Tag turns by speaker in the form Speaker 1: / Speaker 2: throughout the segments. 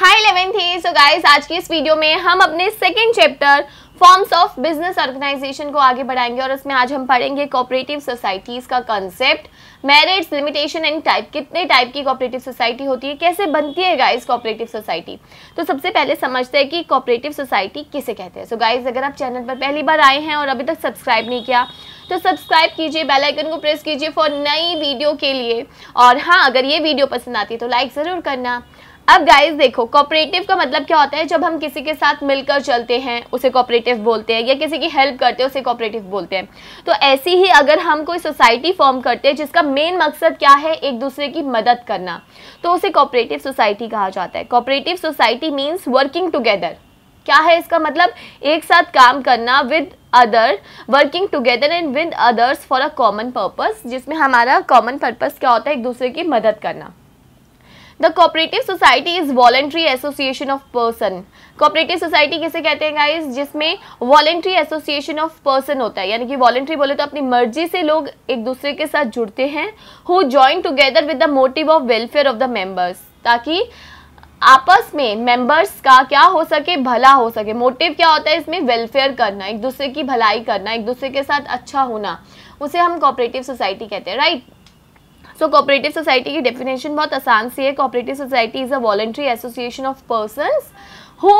Speaker 1: हाय eleventh थी so guys आज की इस वीडियो में हम अपने second chapter forms of business organisation को आगे बढ़ाएंगे और उसमें आज हम पढ़ेंगे कोऑपरेटिव सोसाइटीज का concept merits limitation and type कितने टाइप की कोऑपरेटिव सोसाइटी होती है कैसे बनती है गाइस कोऑपरेटिव सोसाइटी तो सबसे पहले समझते हैं कि कोऑपरेटिव सोसाइटी किसे कहते हैं सो गाइज गाइस अगर आप चैनल पर पहली बार आए हैं और अभी तक सब्सक्राइब नहीं किया तो सब्सक्राइब कीजिए बेल आइकन को प्रेस कीजिए फॉर नई वीडियो के लिए और हाँ अगर ये वीडियो पसंद आती है तो लाइक ज़रूर करना अब गाइस देखो कॉपरेटिव का मतलब क्या होता है जब हम किसी के साथ मिलकर चलते हैं उसे कॉपरेटिव बोलते हैं या किसी की हेल्प करते हैं उसे कॉपरेटिव बोलते हैं तो ऐसी ही अगर हम कोई सोसाइटी फॉर्म करते हैं जिसका मेन मकसद क्या है एक दूसरे की मदद करना तो उसे कॉपरेटिव सोसाइटी कहा जाता है cooperative society means working together क्या है इसका मतलब एक साथ काम करना with other working together and with others for a common purpose जिसमें हमारा कॉमन पर्पज़ क्या होता है एक दूसरे की मदद करना the cooperative society is voluntary association of person cooperative society किसे कहते हैं गाइस जिसमें वॉलेंट्री एसोसिएशन ऑफ पर्सन होता है यानी कि वॉलेंट्री बोले तो अपनी मर्जी से लोग एक दूसरे के साथ जुड़ते हैं who join together with the motive of welfare of the members ताकि आपस में मेंबर्स का क्या हो सके भला हो सके मोटिव क्या होता है इसमें वेलफेयर करना एक दूसरे की भलाई करना एक दूसरे के साथ अच्छा होना उसे हम कोऑपरेटिव सोसाइटी कहते हैं right right? So cooperative society की डेफिनेशन बहुत आसान सी है cooperative society is a voluntary association of person who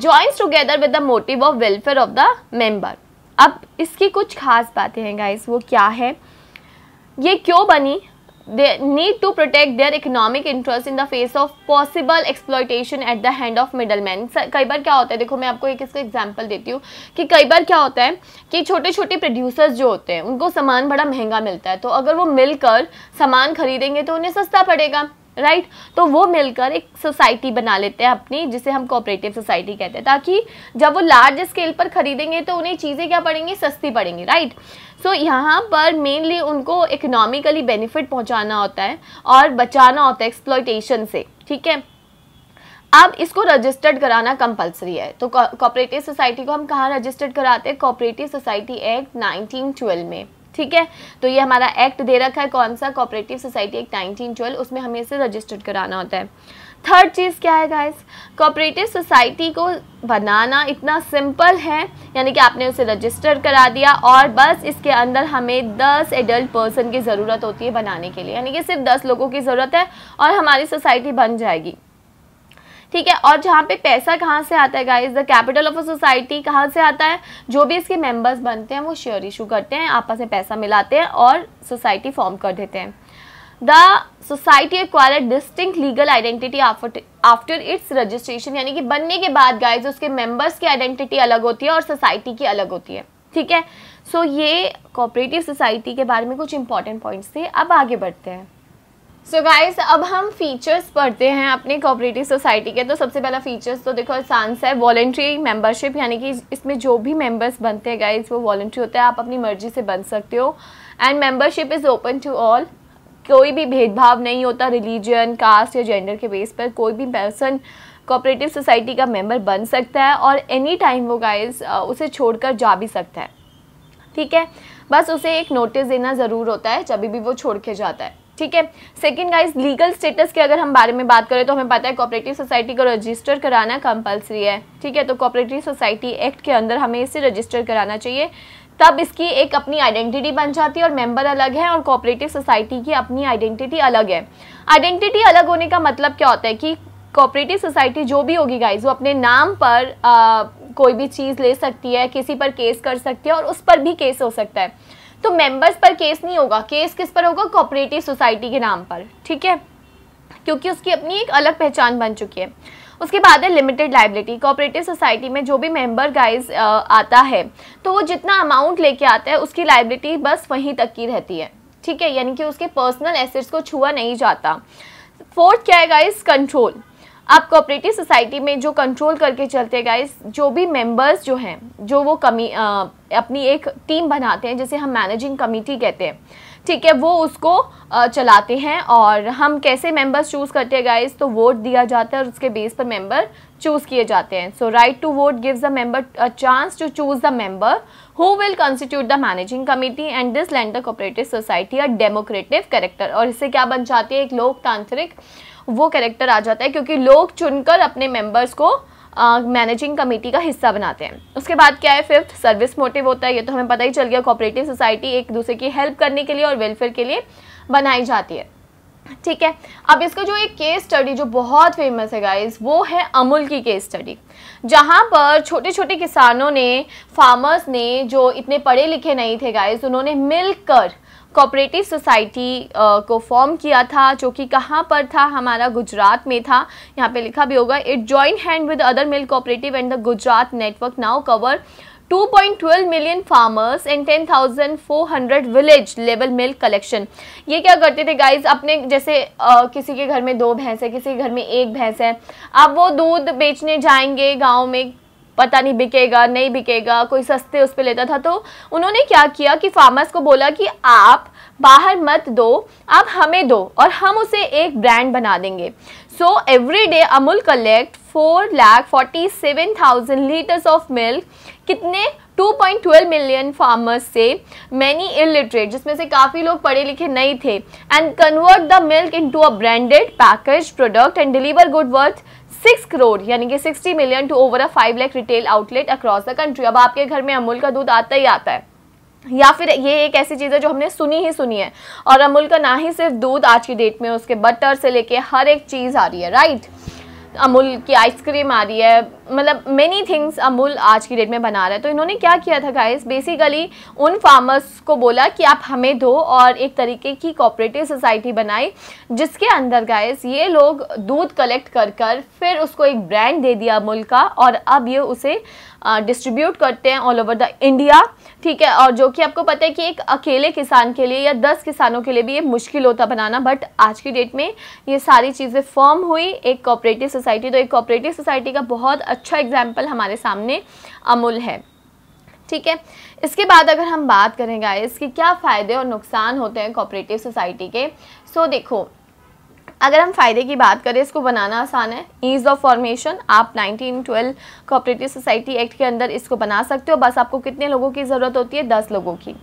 Speaker 1: joins together with the motive of welfare of the member अब इसकी कुछ खास बातें हैं गाइस वो क्या है ये क्यों बनी they need to protect their economic interest in the face of possible exploitation at the hand of middlemen कई बार क्या होता है देखो मैं आपको एक इसका एग्जांपल देती हूँ कि कई बार क्या होता है कि छोटे छोटे प्रोड्यूसर्स जो होते हैं उनको सामान बड़ा महंगा मिलता है तो अगर वो मिलकर सामान खरीदेंगे तो उन्हें सस्ता पड़ेगा राइट right? तो वो मिलकर एक सोसाइटी बना लेते हैं अपनी जिसे हम कोऑपरेटिव सोसाइटी कहते हैं ताकि जब वो लार्ज स्केल पर खरीदेंगे तो उन्हें चीज़ें क्या पड़ेंगी सस्ती पड़ेंगी राइट सो यहाँ पर मेनली उनको इकोनॉमिकली बेनिफिट पहुँचाना होता है और बचाना होता है एक्सप्लोइटेशन से ठीक है अब इसको रजिस्टर्ड कराना कंपलसरी है तो कॉपरेटिव सोसाइटी को हम कहाँ रजिस्टर्ड कराते हैं कॉपरेटिव सोसाइटी एक्ट 1912 में ठीक है तो ये हमारा एक्ट दे रखा है कौन सा कॉपरेटिव सोसाइटी एक्ट ट्वेल्व उसमें हमें इसे रजिस्टर्ड कराना होता है थर्ड चीज़ क्या है गाइस कोऑपरेटिव सोसाइटी को बनाना इतना सिंपल है यानी कि आपने उसे रजिस्टर करा दिया और बस इसके अंदर हमें 10 एडल्ट पर्सन की ज़रूरत होती है बनाने के लिए यानी कि सिर्फ 10 लोगों की ज़रूरत है और हमारी सोसाइटी बन जाएगी ठीक है और जहाँ पे पैसा कहाँ से आता है guys the capital of a society कहाँ से आता है जो भी इसके मेंबर्स बनते हैं वो शेयर इशू करते हैं आपस में पैसा मिलाते हैं और सोसाइटी फॉर्म कर देते हैं the society acquire distinct legal identity after its registration यानी कि बनने के बाद गाइज उसके मेंबर्स की आइडेंटिटी अलग होती है और सोसाइटी की अलग होती है ठीक है सो so, ये कोऑपरेटिव सोसाइटी के बारे में कुछ इंपॉर्टेंट पॉइंट्स थे अब आगे बढ़ते हैं सो so गाइस अब हम फीचर्स पढ़ते हैं अपने कॉपरेटिव सोसाइटी के तो सबसे पहला फीचर्स तो देखो सांस है वॉलेंट्री मेंबरशिप यानी कि इसमें जो भी मेंबर्स बनते हैं गाइस वो वॉलेंट्री होता है आप अपनी मर्जी से बन सकते हो and membership is open to all कोई भी भेदभाव नहीं होता रिलीजन कास्ट या जेंडर के बेस पर कोई भी पर्सन कोऑपरेटिव सोसाइटी का मेम्बर बन सकता है और एनी टाइम वो गाइज उसे छोड़ जा भी सकता है ठीक है बस उसे एक नोटिस देना ज़रूर होता है जब भी वो छोड़ के जाता है ठीक है सेकेंड गाइज लीगल स्टेटस के अगर हम बारे में बात करें तो हमें पता है कॉपरेटिव सोसाइटी को रजिस्टर कराना कंपलसरी है ठीक है तो कॉपरेटिव सोसाइटी एक्ट के अंदर हमें इसे रजिस्टर कराना चाहिए तब इसकी एक अपनी आइडेंटिटी बन जाती है और मेंबर अलग है और कॉपरेटिव सोसाइटी की अपनी आइडेंटिटी अलग है आइडेंटिटी अलग होने का मतलब क्या होता है कि कॉपरेटिव सोसाइटी जो भी होगी गाइज वो अपने नाम पर आ, कोई भी चीज़ ले सकती है किसी पर केस कर सकती है और उस पर भी केस हो सकता है तो मेंबर्स पर केस नहीं होगा केस किस पर होगा कोऑपरेटिव सोसाइटी के नाम पर ठीक है क्योंकि उसकी अपनी एक अलग पहचान बन चुकी है उसके बाद है लिमिटेड लाइबिलिटी कोऑपरेटिव सोसाइटी में जो भी मेंबर गाइस आता है तो वो जितना अमाउंट लेके आता है उसकी लाइबिलिटी बस वहीं तक की रहती है ठीक है यानी कि उसके पर्सनल एसेट्स को छुआ नहीं जाता फोर्थ क्या है गाइस कंट्रोल आप कोऑपरेटिव सोसाइटी में जो कंट्रोल करके चलते गाइस जो भी मेंबर्स जो हैं जो वो कमी आ, अपनी एक टीम बनाते हैं जिसे हम मैनेजिंग कमेटी कहते हैं ठीक है वो उसको चलाते हैं और हम कैसे मेंबर्स चूज़ करते हैं गाइस तो वोट दिया जाता है और उसके बेस पर मेंबर चूज़ किए जाते हैं so right to vote gives the member a chance to choose the member who will constitute the managing committee and this lends the cooperative society a democratic character और इससे क्या बन जाती है एक लोकतांत्रिक वो कैरेक्टर आ जाता है क्योंकि लोग चुनकर अपने मेंबर्स को मैनेजिंग uh, कमेटी का हिस्सा बनाते हैं उसके बाद क्या है फिफ्थ सर्विस मोटिव होता है ये तो हमें पता ही चल गया कोऑपरेटिव सोसाइटी एक दूसरे की हेल्प करने के लिए और वेलफेयर के लिए बनाई जाती है ठीक है अब इसका जो एक केस स्टडी जो बहुत फेमस है गाइस वो है अमूल की केस स्टडी जहाँ पर छोटे छोटे किसानों ने फार्मर्स ने जो इतने पढ़े लिखे नहीं थे गाइस उन्होंने मिलकर कोऑपरेटिव सोसाइटी को फॉर्म किया था जो कि कहाँ पर था हमारा गुजरात में था यहाँ पे लिखा भी होगा it joined hands with other milk cooperative and the Gujarat network now cover 2.12 million farmers and 10,400 village level milk collection ये क्या करते थे गाइज अपने जैसे आ, किसी के घर में दो भैंस है किसी के घर में एक भैंस है अब वो दूध बेचने जाएंगे गांव में पता नहीं बिकेगा नहीं बिकेगा कोई सस्ते उस पर लेता था तो उन्होंने क्या किया कि फार्मर्स को बोला कि आप बाहर मत दो आप हमें दो और हम उसे एक ब्रांड बना देंगे so every day Amul collect four lakh forty seven thousand litres of milk कितने 2.12 मिलियन फार्मर्स से मैनी इलिटरेट जिसमें से काफ़ी लोग पढ़े लिखे नहीं थे and convert the milk into a branded package product and deliver goods worth six crore यानी कि sixty million to over a five lakh retail outlet across the country अब आपके घर में अमूल का दूध आता ही आता है या फिर ये एक ऐसी चीज़ है जो हमने सुनी ही सुनी है और अमूल का ना ही सिर्फ दूध आज की डेट में उसके बटर से लेके हर एक चीज़ आ रही है राइट अमूल की आइसक्रीम आ रही है मतलब मेनी थिंग्स अमूल आज की डेट में बना रहा है तो इन्होंने क्या किया था गाइस बेसिकली उन फार्मर्स को बोला कि आप हमें दो और एक तरीके की कोऑपरेटिव सोसाइटी बनाई जिसके अंदर गाइस ये लोग दूध कलेक्ट कर कर फिर उसको एक ब्रांड दे दिया अमूल का और अब ये उसे डिस्ट्रीब्यूट करते हैं ऑल ओवर द इंडिया ठीक है और जो कि आपको पता है कि एक अकेले किसान के लिए या दस किसानों के लिए भी ये मुश्किल होता बनाना बट आज की डेट में ये सारी चीज़ें फॉर्म हुई एक कोऑपरेटिव सोसाइटी तो एक कोऑपरेटिव सोसाइटी का बहुत अच्छा एग्जाम्पल हमारे सामने अमूल है ठीक है इसके बाद अगर हम बात करें गाइस कि क्या फ़ायदे और नुकसान होते हैं कोऑपरेटिव सोसाइटी के सो देखो अगर हम फ़ायदे की बात करें इसको बनाना आसान है ईज़ ऑफ फॉर्मेशन आप 1912 कोऑपरेटिव सोसाइटी एक्ट के अंदर इसको बना सकते हो बस आपको कितने लोगों की ज़रूरत होती है दस लोगों की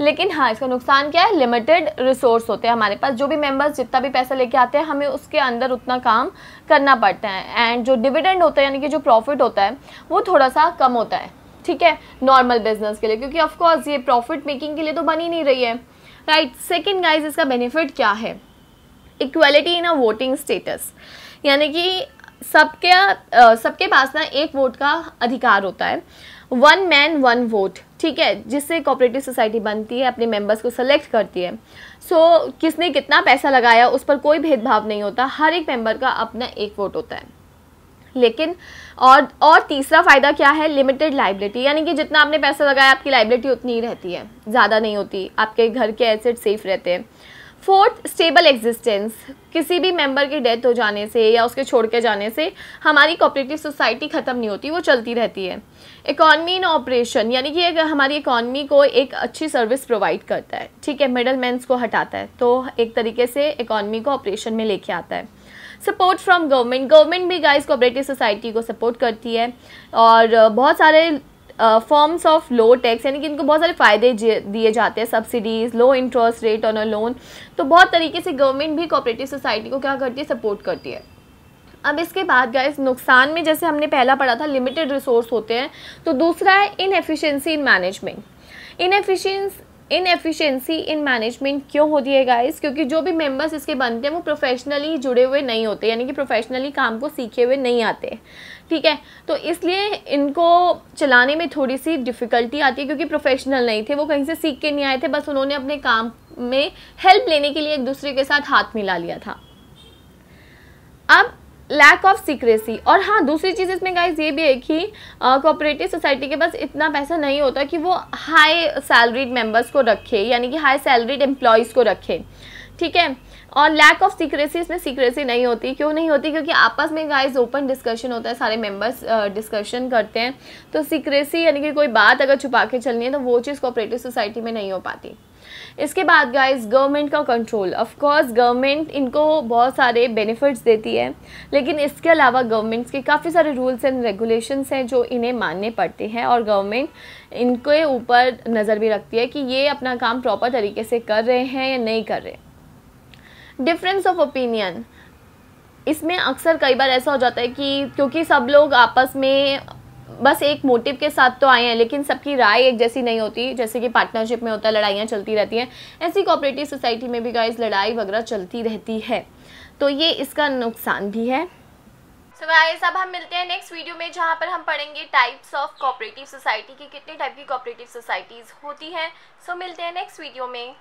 Speaker 1: लेकिन हाँ इसका नुकसान क्या है लिमिटेड रिसोर्स होते हैं हमारे पास जो भी मेम्बर्स जितना भी पैसा लेके आते हैं हमें उसके अंदर उतना काम करना पड़ता है एंड जो डिविडेंड होता है यानी कि जो प्रॉफिट होता है वो थोड़ा सा कम होता है ठीक है नॉर्मल बिजनेस के लिए क्योंकि ऑफकोर्स ये प्रॉफिट मेकिंग के लिए तो बनी नहीं रही है राइट सेकेंड गाइज इसका बेनिफिट क्या है equality in a voting status यानी कि सबके सबके पास ना एक वोट का अधिकार होता है वन मैन वन वोट ठीक है जिससे कोऑपरेटिव सोसाइटी बनती है अपने मेंबर्स को सिलेक्ट करती है सो so, किसने कितना पैसा लगाया उस पर कोई भेदभाव नहीं होता हर एक मेंबर का अपना एक वोट होता है लेकिन और और तीसरा फ़ायदा क्या है लिमिटेड लाइबिलिटी यानी कि जितना आपने पैसा लगाया आपकी लाइबिलिटी उतनी ही रहती है ज़्यादा नहीं होती आपके घर के एसेट सेफ रहते हैं फोर्थ स्टेबल एग्जिस्टेंस किसी भी मेंबर की डेथ हो जाने से या उसके छोड़ के जाने से हमारी कॉपरेटिव सोसाइटी ख़त्म नहीं होती वो चलती रहती है इकॉनमी इन ऑपरेशन यानी कि अगर हमारी इकॉनमी को एक अच्छी सर्विस प्रोवाइड करता है ठीक है मिडल मैंस को हटाता है तो एक तरीके से इकॉनमी को ऑपरेशन में लेके आता है सपोर्ट फ्रॉम गवर्नमेंट गवर्नमेंट भी गाइस कोऑपरेटिव सोसाइटी को सपोर्ट करती है और बहुत सारे फॉर्म्स ऑफ लो टैक्स यानी कि इनको बहुत सारे फ़ायदे दिए जाते हैं subsidies low interest rate on a loan तो बहुत तरीके से गवर्नमेंट भी कोऑपरेटिव सोसाइटी को क्या करती है सपोर्ट करती है अब इसके बाद गाइस नुकसान में जैसे हमने पहला पढ़ा था लिमिटेड रिसोर्स होते हैं तो दूसरा है inefficiency in management inefficiency inefficiency in management क्यों होती है गाइस क्योंकि जो भी मेंबर्स इसके बनते हैं वो प्रोफेशनली जुड़े हुए नहीं होते यानी कि प्रोफेशनली काम को सीखे हुए नहीं आते ठीक है तो इसलिए इनको चलाने में थोड़ी सी डिफ़िकल्टी आती है क्योंकि प्रोफेशनल नहीं थे वो कहीं से सीख के नहीं आए थे बस उन्होंने अपने काम में हेल्प लेने के लिए एक दूसरे के साथ हाथ मिला लिया था अब लैक ऑफ सीक्रेसी और हाँ दूसरी चीज़ इसमें गाइज ये भी है कि कोऑपरेटिव सोसाइटी के पास इतना पैसा नहीं होता कि वो हाई सैलरीड मेंबर्स को रखे यानी कि हाई सैलरीड एम्प्लॉयज़ को रखे ठीक है और लैक ऑफ सीक्रेसी इसमें सीक्रेसी नहीं होती क्यों नहीं होती क्योंकि आपस में गाइस ओपन डिस्कशन होता है सारे मेंबर्स डिस्कशन करते हैं तो सीक्रेसी यानी कि कोई बात अगर छुपा के चलनी है तो वो चीज़ कोऑपरेटिव सोसाइटी में नहीं हो पाती इसके बाद गाइस गवर्नमेंट का कंट्रोल ऑफ कोर्स गवर्नमेंट इनको बहुत सारे बेनिफिट्स देती है लेकिन इसके अलावा गवर्नमेंट्स के काफ़ी सारे रूल्स एंड रेगुलेशंस हैं जो इन्हें मानने पड़ते हैं और गवर्नमेंट इनके ऊपर नज़र भी रखती है कि ये अपना काम प्रॉपर तरीके से कर रहे हैं या नहीं कर रहे हैं डिफरेंस ऑफ ओपिनियन इसमें अक्सर कई बार ऐसा हो जाता है कि क्योंकि सब लोग आपस में बस एक मोटिव के साथ तो आए हैं लेकिन सबकी राय एक जैसी नहीं होती जैसे कि पार्टनरशिप में होता है लड़ाइयाँ चलती रहती हैं ऐसी कॉपरेटिव सोसाइटी में भी गाइस लड़ाई वगैरह चलती रहती है तो ये इसका नुकसान भी है सो गाइस अब हम मिलते हैं नेक्स्ट वीडियो में जहाँ पर हम पढ़ेंगे टाइप्स ऑफ कॉपरेटिव सोसाइटी की कितने टाइप की कॉपरेटिव सोसाइटीज़ होती हैं सो मिलते हैं नेक्स्ट वीडियो में